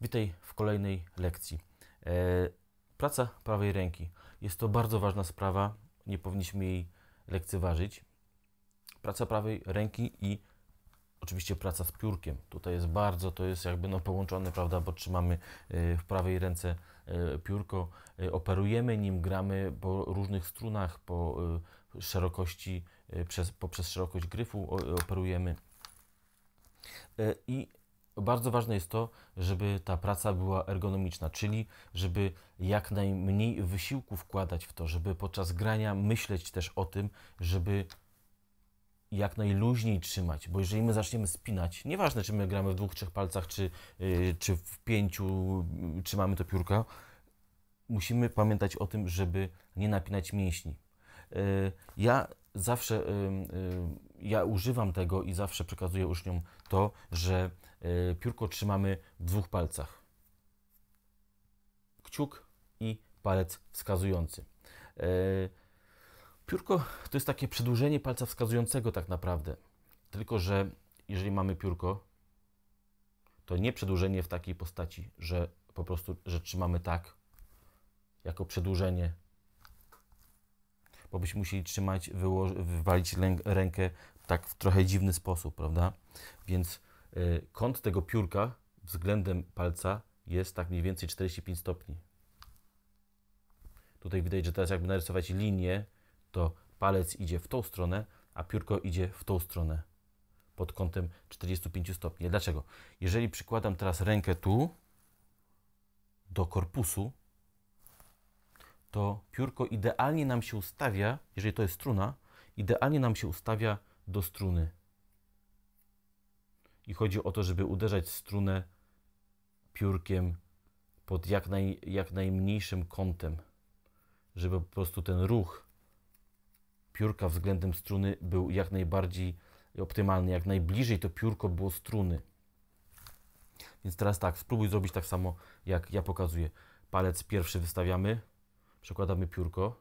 Witaj w kolejnej lekcji. E, praca prawej ręki. Jest to bardzo ważna sprawa, nie powinniśmy jej lekceważyć. Praca prawej ręki i oczywiście praca z piórkiem. Tutaj jest bardzo, to jest jakby no połączone, prawda, bo trzymamy e, w prawej ręce e, piórko, operujemy nim, gramy po różnych strunach, po szerokości, poprzez szerokość gryfu operujemy. I bardzo ważne jest to, żeby ta praca była ergonomiczna, czyli żeby jak najmniej wysiłku wkładać w to, żeby podczas grania myśleć też o tym, żeby jak najluźniej trzymać, bo jeżeli my zaczniemy spinać, nieważne czy my gramy w dwóch, trzech palcach, czy, yy, czy w pięciu yy, trzymamy to piórka, musimy pamiętać o tym, żeby nie napinać mięśni. Yy, ja zawsze ja używam tego i zawsze przekazuję uczniom to, że e, piórko trzymamy w dwóch palcach. Kciuk i palec wskazujący. E, piórko to jest takie przedłużenie palca wskazującego tak naprawdę. Tylko, że jeżeli mamy piórko, to nie przedłużenie w takiej postaci, że po prostu, że trzymamy tak, jako przedłużenie bo byśmy musieli trzymać, wywalić rękę tak w trochę dziwny sposób, prawda? Więc y, kąt tego piórka względem palca jest tak mniej więcej 45 stopni. Tutaj widać, że teraz jakby narysować linię, to palec idzie w tą stronę, a piórko idzie w tą stronę pod kątem 45 stopni. Dlaczego? Jeżeli przykładam teraz rękę tu do korpusu, to piórko idealnie nam się ustawia, jeżeli to jest struna, idealnie nam się ustawia do struny. I chodzi o to, żeby uderzać strunę piórkiem pod jak, naj, jak najmniejszym kątem, żeby po prostu ten ruch piórka względem struny był jak najbardziej optymalny, jak najbliżej to piórko było struny. Więc teraz tak, spróbuj zrobić tak samo, jak ja pokazuję. Palec pierwszy wystawiamy, przekładamy piórko,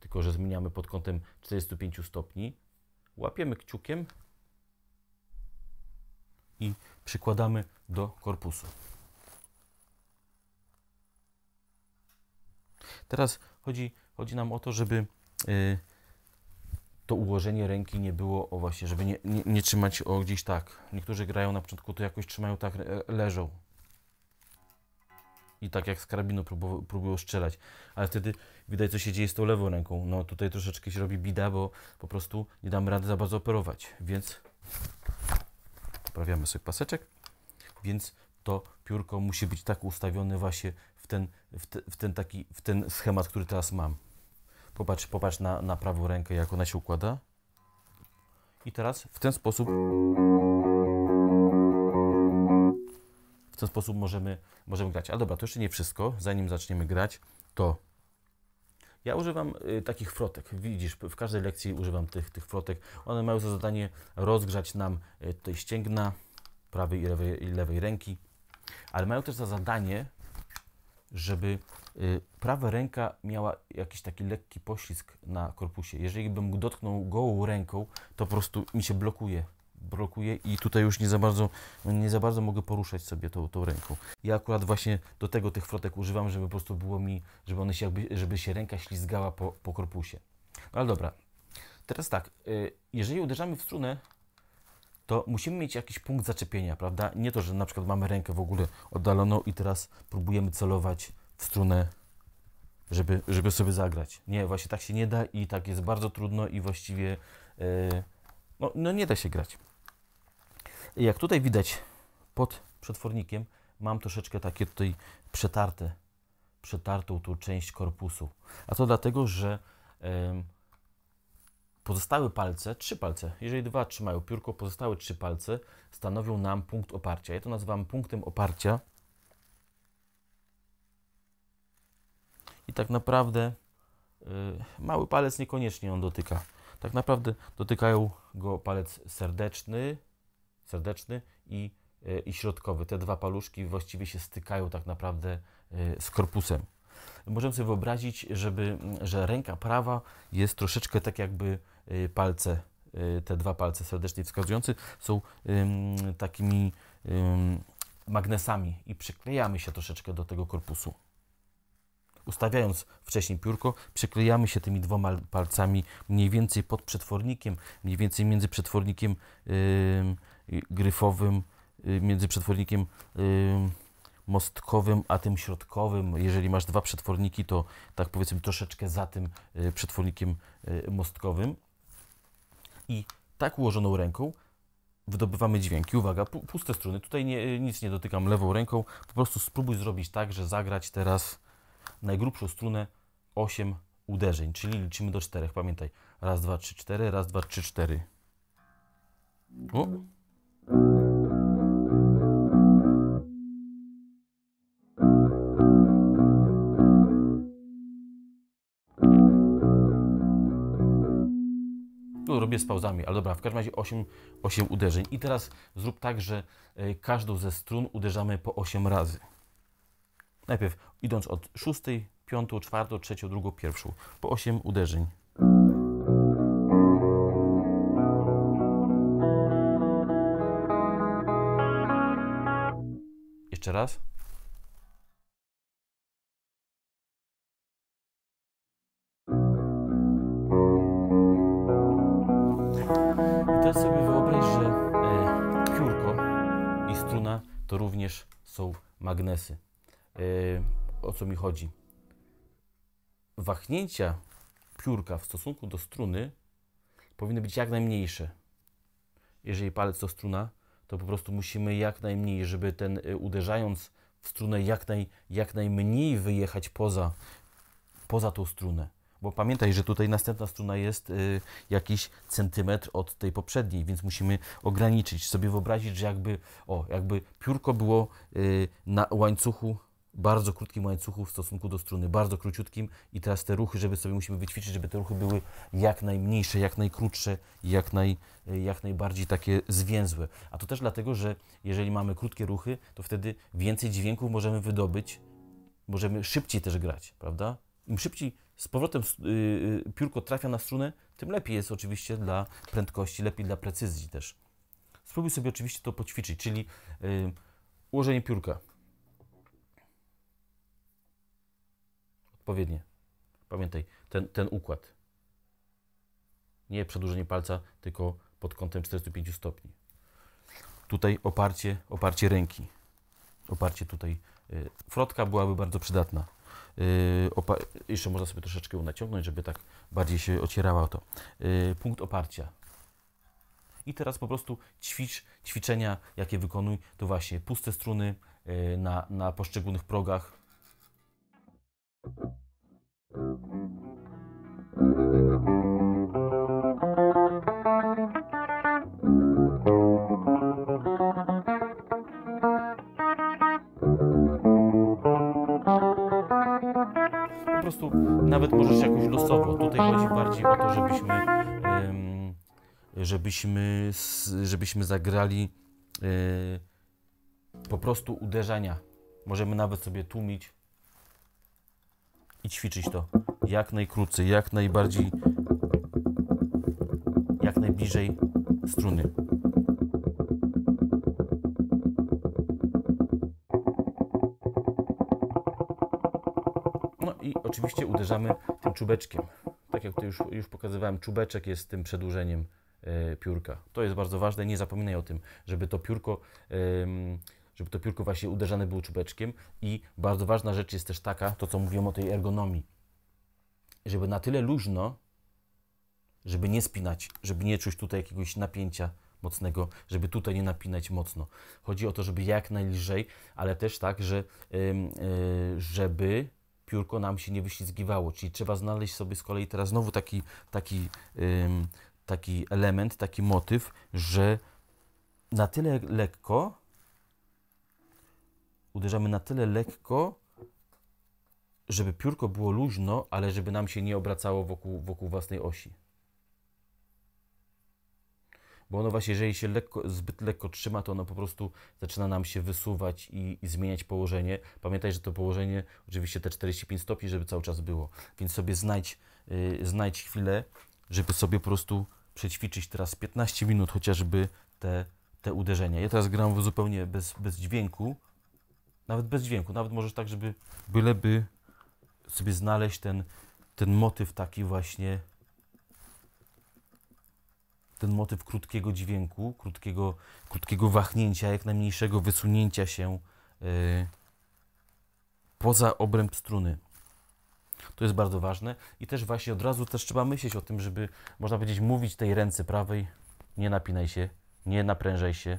tylko że zmieniamy pod kątem 45 stopni, łapiemy kciukiem i przykładamy do korpusu. Teraz chodzi, chodzi nam o to, żeby yy, to ułożenie ręki nie było, o właśnie, żeby nie, nie, nie trzymać o gdzieś tak. Niektórzy grają na początku, to jakoś trzymają tak, leżą i tak jak z karabinu próbu, próbują strzelać, ale wtedy widać, co się dzieje z tą lewą ręką. No tutaj troszeczkę się robi bida, bo po prostu nie damy rady za bardzo operować, więc poprawiamy sobie paseczek, więc to piórko musi być tak ustawione właśnie w ten, w, te, w ten, taki, w ten schemat, który teraz mam. Popatrz, popatrz na, na prawą rękę, jak ona się układa. I teraz w ten sposób w ten sposób możemy, możemy grać. A dobra, to jeszcze nie wszystko. Zanim zaczniemy grać, to ja używam y, takich frotek. Widzisz, w każdej lekcji używam tych, tych frotek. One mają za zadanie rozgrzać nam te y, tutaj ścięgna prawej i lewej, i lewej ręki, ale mają też za zadanie, żeby y, prawa ręka miała jakiś taki lekki poślizg na korpusie. Jeżeli bym dotknął gołą ręką, to po prostu mi się blokuje blokuje i tutaj już nie za bardzo, nie za bardzo mogę poruszać sobie tą, tą ręką. Ja akurat właśnie do tego tych frotek używam, żeby po prostu było mi, żeby one się jakby, żeby się ręka ślizgała po, po korpusie. No ale dobra, teraz tak, y, jeżeli uderzamy w strunę, to musimy mieć jakiś punkt zaczepienia, prawda? Nie to, że na przykład mamy rękę w ogóle oddaloną i teraz próbujemy celować w strunę, żeby, żeby sobie zagrać. Nie, właśnie tak się nie da i tak jest bardzo trudno i właściwie yy, no, no nie da się grać. Jak tutaj widać pod przetwornikiem mam troszeczkę takie tutaj przetarte, przetartą tu część korpusu. A to dlatego, że pozostałe palce, trzy palce, jeżeli dwa trzymają piórko, pozostałe trzy palce stanowią nam punkt oparcia. Ja to nazywam punktem oparcia. I tak naprawdę y, mały palec niekoniecznie on dotyka. Tak naprawdę dotykają go palec serdeczny, serdeczny i, e, i środkowy. Te dwa paluszki właściwie się stykają tak naprawdę e, z korpusem. Możemy sobie wyobrazić, żeby, mm, że ręka prawa jest troszeczkę tak jakby e, palce, te dwa palce serdecznie wskazujące są ym, takimi ym, magnesami i przyklejamy się troszeczkę do tego korpusu. Ustawiając wcześniej piórko, przyklejamy się tymi dwoma palcami mniej więcej pod przetwornikiem, mniej więcej między przetwornikiem yy, gryfowym y, między przetwornikiem y, mostkowym, a tym środkowym. Jeżeli masz dwa przetworniki, to tak powiedzmy troszeczkę za tym y, przetwornikiem mostkowym. I tak ułożoną ręką wydobywamy dźwięki. Uwaga, puste struny. Tutaj nie, nic nie dotykam lewą ręką. Po prostu spróbuj zrobić tak, że zagrać teraz najgrubszą strunę 8 uderzeń, czyli liczymy do czterech. Pamiętaj, raz, dwa, trzy, cztery, raz, dwa, trzy, cztery. O. robię z pauzami, ale dobra, w każdym razie 8, 8 uderzeń. I teraz zrób tak, że e, każdą ze strun uderzamy po 8 razy. Najpierw idąc od 6, 5, 4, 3, 2, 1. Po 8 uderzeń. Jeszcze raz. to również są magnesy. Y, o co mi chodzi? Wachnięcia piórka w stosunku do struny powinny być jak najmniejsze. Jeżeli palec to struna, to po prostu musimy jak najmniej, żeby ten y, uderzając w strunę jak, naj, jak najmniej wyjechać poza, poza tą strunę. Bo pamiętaj, że tutaj następna struna jest y, jakiś centymetr od tej poprzedniej, więc musimy ograniczyć, sobie wyobrazić, że jakby, o, jakby piórko było y, na łańcuchu, bardzo krótkim łańcuchu w stosunku do struny, bardzo króciutkim i teraz te ruchy, żeby sobie musimy wyćwiczyć, żeby te ruchy były jak najmniejsze, jak najkrótsze, jak, naj, y, jak najbardziej takie zwięzłe. A to też dlatego, że jeżeli mamy krótkie ruchy, to wtedy więcej dźwięków możemy wydobyć, możemy szybciej też grać, prawda? Im szybciej z powrotem yy, piórko trafia na strunę, tym lepiej jest oczywiście dla prędkości, lepiej dla precyzji też. Spróbuj sobie oczywiście to poćwiczyć, czyli yy, ułożenie piórka. Odpowiednie. Pamiętaj, ten, ten układ. Nie przedłużenie palca, tylko pod kątem 45 stopni. Tutaj oparcie, oparcie ręki. Oparcie tutaj. Yy, frotka byłaby bardzo przydatna. Y, jeszcze można sobie troszeczkę naciągnąć, żeby tak bardziej się ocierała to. Y, punkt oparcia. I teraz po prostu ćwicz ćwiczenia, jakie wykonuj, to właśnie puste struny y, na, na poszczególnych progach. prostu nawet możesz jakoś losowo. Tutaj chodzi bardziej o to, żebyśmy, żebyśmy, żebyśmy zagrali e, po prostu uderzenia. Możemy nawet sobie tłumić i ćwiczyć to jak najkrócej, jak najbardziej, jak najbliżej struny. oczywiście uderzamy tym czubeczkiem. Tak jak tutaj już, już pokazywałem, czubeczek jest tym przedłużeniem e, piórka. To jest bardzo ważne, nie zapominaj o tym, żeby to piórko, żeby to piórko właśnie uderzane było czubeczkiem i bardzo ważna rzecz jest też taka, to co mówiłem o tej ergonomii, żeby na tyle luźno, żeby nie spinać, żeby nie czuć tutaj jakiegoś napięcia mocnego, żeby tutaj nie napinać mocno. Chodzi o to, żeby jak najlżej, ale też tak, że, e, żeby piórko nam się nie wyślizgiwało, czyli trzeba znaleźć sobie z kolei teraz znowu taki, taki, ym, taki element, taki motyw, że na tyle lekko, uderzamy na tyle lekko, żeby piórko było luźno, ale żeby nam się nie obracało wokół, wokół własnej osi bo ono właśnie, jeżeli się lekko, zbyt lekko trzyma, to ono po prostu zaczyna nam się wysuwać i, i, zmieniać położenie. Pamiętaj, że to położenie, oczywiście te 45 stopni, żeby cały czas było. Więc sobie znajdź, yy, znajdź chwilę, żeby sobie po prostu przećwiczyć teraz 15 minut chociażby te, te uderzenia. Ja teraz gram zupełnie bez, bez dźwięku, nawet bez dźwięku, nawet możesz tak, żeby byleby sobie znaleźć ten, ten motyw taki właśnie ten motyw krótkiego dźwięku, krótkiego, krótkiego wahnięcia, jak najmniejszego wysunięcia się yy, poza obręb struny. To jest bardzo ważne i też właśnie od razu też trzeba myśleć o tym, żeby, można powiedzieć, mówić tej ręce prawej, nie napinaj się, nie naprężaj się,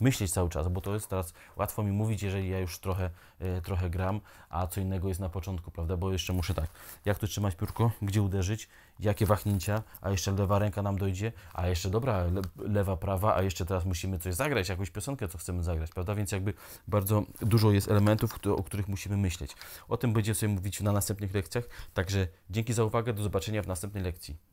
myśleć cały czas, bo to jest teraz łatwo mi mówić, jeżeli ja już trochę, e, trochę gram, a co innego jest na początku, prawda? Bo jeszcze muszę tak, jak tu trzymać piórko, gdzie uderzyć, jakie wahnięcia, a jeszcze lewa ręka nam dojdzie, a jeszcze dobra, le, lewa, prawa, a jeszcze teraz musimy coś zagrać, jakąś piosenkę, co chcemy zagrać, prawda? Więc jakby bardzo dużo jest elementów, o których musimy myśleć. O tym będziemy sobie mówić na następnych lekcjach, także dzięki za uwagę, do zobaczenia w następnej lekcji.